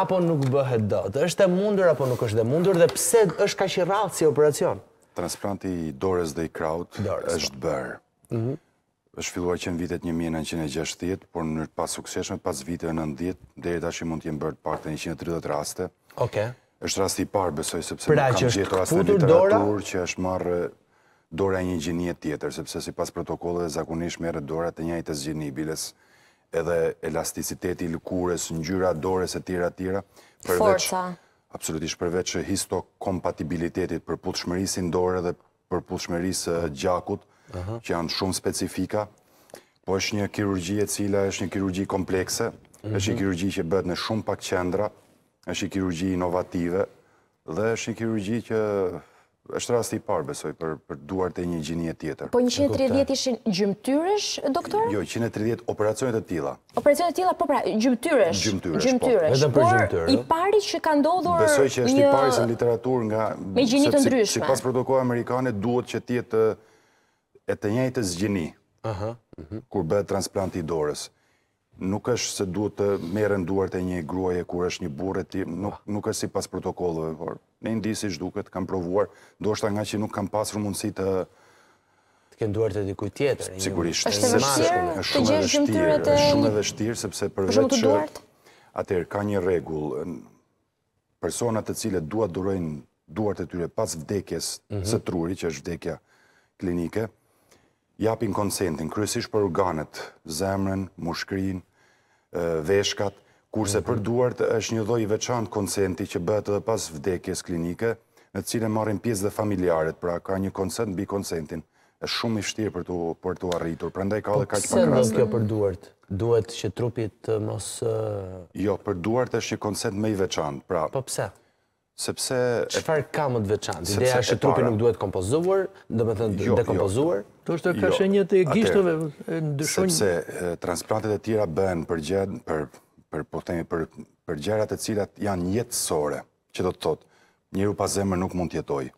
apo nuk bëhet dot? Êshtë e mundur apo nuk është dhe mundur? Dhe pse është ka që rrallë si operacion? Transplanti i dorës dhe i kraut është po. bërë. Mhm. është filluar që në vitet 1960, por në pas sukseshme, pas vite e nëndit, dhe e ta mund të jenë bërë partë në 130 raste. Oke. Êshtë rasti i parë, besoj, sepse pra nuk kam gjithë raste në literatur që është marrë dore e një gjinje tjetër, sepse si pas protokollet e zakunish mere dore të njajtës gjinje i biles edhe elasticiteti lukures, njyra, dores, etira, etira. Forca. Absolutisht përveç histokompatibilitetit për putëshmërisin dore dhe për putëshmëris eh, gjakut, që janë shumë specifika, po është një kirurgji e cila është një kirurgji komplekse, mhm. është një kirurgji që bëhet në shumë pak qendra, është një kirurgji inovative, dhe është një kirurgji që është rasti i parë, besoj, për, për duart e një gjinie tjetër. Po 130 ishin gjymtyrësh, doktor? Jo, 130 operacionet e tila. Operacionet e tila, po pra, gjymtyrësh. Gjymtyrësh, gjymtyrësh po. Por, i pari që ka ndodhur... Besoj që është i pari se në literatur nga... Me gjinit të ndryshme. Si, pas protokoja amerikane, duhet që tjetë e të njëjtës zgjini. Aha. Mhm. Kur bëhet transplant i dorës nuk është se duhet të merën duart e një gruaje kur është një burë e ti, nuk është si pas protokollëve, por ne indisi shduket, kam provuar, do është nga që nuk kam pasur mundësi të... Të kënë duart e dikuj tjetër. Sigurisht, është shumë edhe shtirë, është shumë e shtirë, sepse përveç që... Atër, ka një regull, personat të cilët duat durojnë duart e tyre pas vdekjes mhm. së truri, që është vdekja klinike, japin konsentin, kryesisht për organet, zemrën, mushkrinë, veshkat, kurse për mhm. duart është një dojë veçant koncenti që bëhet edhe pas vdekjes klinike, në cilën marrin pjesë dhe familjarët, pra ka një koncent bi koncentin, është shumë i shtirë për, të arritur, pra ndaj ka po dhe kaqë pak rrasë. Pëse kjo për duart? Duhet që trupit mos... Jo, për duart është një koncent me i veçant, pra... Po pëse? sepse... Qëfar ka më të veçantë? Ideja është që trupi nuk duhet kompozuar, dhe me thënë dekompozuar? Jo, jo, jo, jo, jo, jo, jo, jo, jo, jo, jo, jo, jo, jo, për, po jo, për jo, jo, jo, jo, jo, jo, jo, jo, jo, jo, jo, jo, jo, jo, jo,